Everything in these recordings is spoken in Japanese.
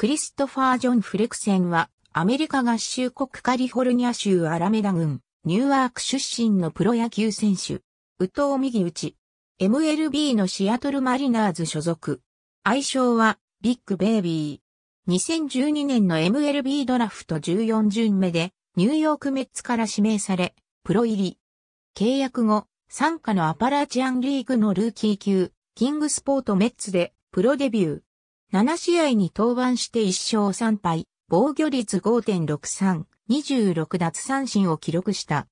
クリストファー・ジョン・フレクセンは、アメリカ合衆国カリフォルニア州アラメダ郡、ニューワーク出身のプロ野球選手。宇藤右打 MLB のシアトルマリナーズ所属。愛称は、ビッグベイビー。2012年の MLB ドラフト14巡目で、ニューヨークメッツから指名され、プロ入り。契約後、参加のアパラチアンリーグのルーキー級、キングスポートメッツで、プロデビュー。7試合に登板して1勝3敗、防御率5.63、26奪三振を記録した。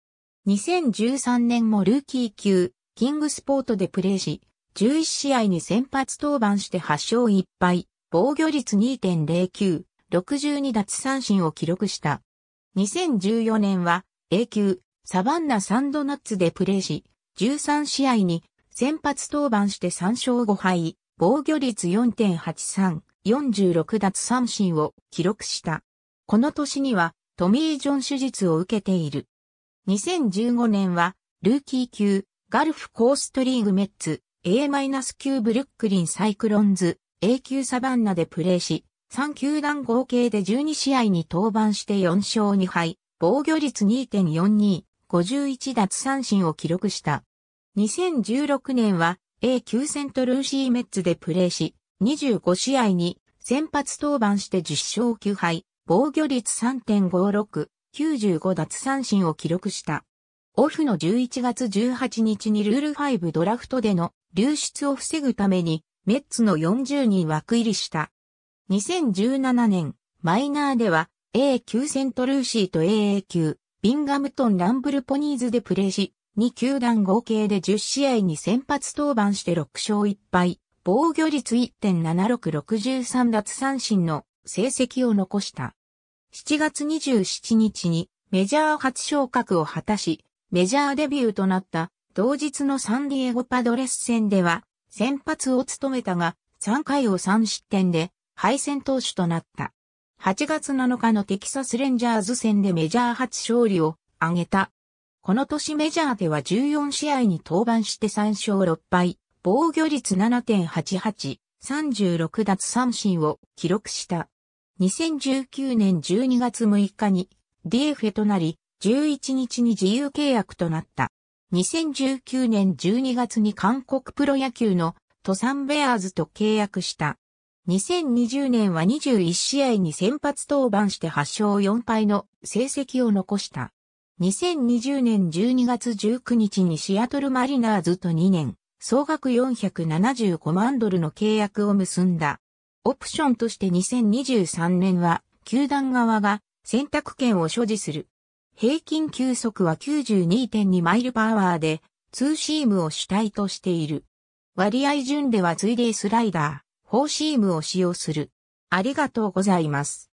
2013年もルーキー級、キングスポートでプレーし、11試合に先発登板して8勝1敗、防御率2.09、62奪三振を記録した。2014年は A 級サバンナサンドナッツでプレーし、13試合に先発登板して3勝5敗、防御率4.83、46奪三振を記録した。この年にはトミー・ジョン手術を受けている。2015年はルーキー級ガルフコーストリーグメッツ A-9 ブルックリンサイクロンズ A 級サバンナでプレーし、3球団合計で12試合に登板して4勝2敗、防御率2.42、51奪三振を記録した。2016年は A 級セントルーシーメッツでプレーし、25試合に先発登板して10勝9敗、防御率3.56、95奪三振を記録した。オフの11月18日にルール5ドラフトでの流出を防ぐために、メッツの40人枠入りした。2017年、マイナーでは A 級セントルーシーと AA 級、ビンガムトンランブルポニーズでプレーし、2球団合計で10試合に先発登板して6勝1敗、防御率1.7663奪三振の成績を残した。7月27日にメジャー初昇格を果たし、メジャーデビューとなった同日のサンディエゴパドレス戦では先発を務めたが3回を3失点で敗戦投手となった。8月7日のテキサスレンジャーズ戦でメジャー初勝利を挙げたこの年メジャーでは14試合に登板して3勝6敗、防御率7.88、36奪三振を記録した。2019年12月6日に DFA となり、11日に自由契約となった。2019年12月に韓国プロ野球のトサンベアーズと契約した。2020年は21試合に先発登板して8勝4敗の成績を残した。2020年12月19日にシアトルマリナーズと2年、総額475万ドルの契約を結んだ。オプションとして2023年は、球団側が選択権を所持する。平均球速は92.2マイルパワーで、ツーシームを主体としている。割合順ではツイデースライダー、フォーシームを使用する。ありがとうございます。